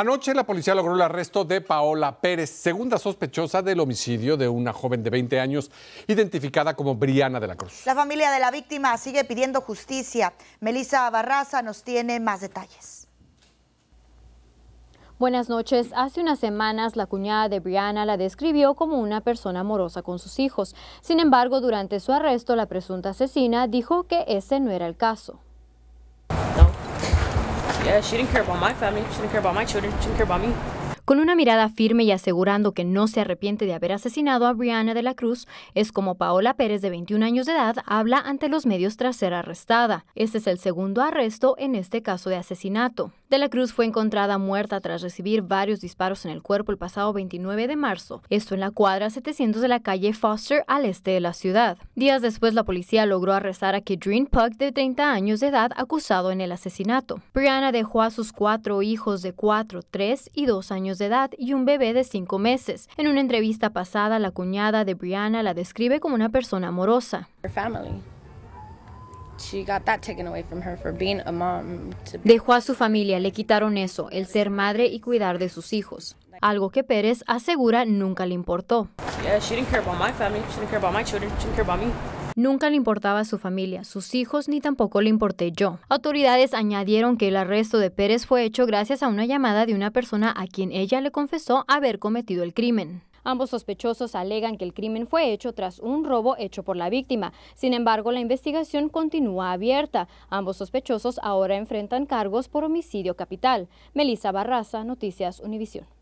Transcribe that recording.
Anoche la policía logró el arresto de Paola Pérez, segunda sospechosa del homicidio de una joven de 20 años identificada como Briana de la Cruz. La familia de la víctima sigue pidiendo justicia. Melissa Barraza nos tiene más detalles. Buenas noches. Hace unas semanas la cuñada de Briana la describió como una persona amorosa con sus hijos. Sin embargo, durante su arresto, la presunta asesina dijo que ese no era el caso. Yeah, she didn't care about my family. She didn't care about my children. She didn't care about me. Con una mirada firme y asegurando que no se arrepiente de haber asesinado a Brianna de la Cruz, es como Paola Pérez, de 21 años de edad, habla ante los medios tras ser arrestada. Este es el segundo arresto en este caso de asesinato. De la Cruz fue encontrada muerta tras recibir varios disparos en el cuerpo el pasado 29 de marzo, esto en la cuadra 700 de la calle Foster al este de la ciudad. Días después, la policía logró arrestar a Kedrin Puck, de 30 años de edad, acusado en el asesinato. Brianna dejó a sus cuatro hijos de 4, 3 y 2 años de edad y un bebé de cinco meses. En una entrevista pasada, la cuñada de Brianna la describe como una persona amorosa. Dejó a su familia, le quitaron eso, el ser madre y cuidar de sus hijos. Algo que Pérez asegura nunca le importó. Nunca le importaba su familia, sus hijos, ni tampoco le importé yo. Autoridades añadieron que el arresto de Pérez fue hecho gracias a una llamada de una persona a quien ella le confesó haber cometido el crimen. Ambos sospechosos alegan que el crimen fue hecho tras un robo hecho por la víctima. Sin embargo, la investigación continúa abierta. Ambos sospechosos ahora enfrentan cargos por homicidio capital. Melissa Barraza, Noticias Univisión.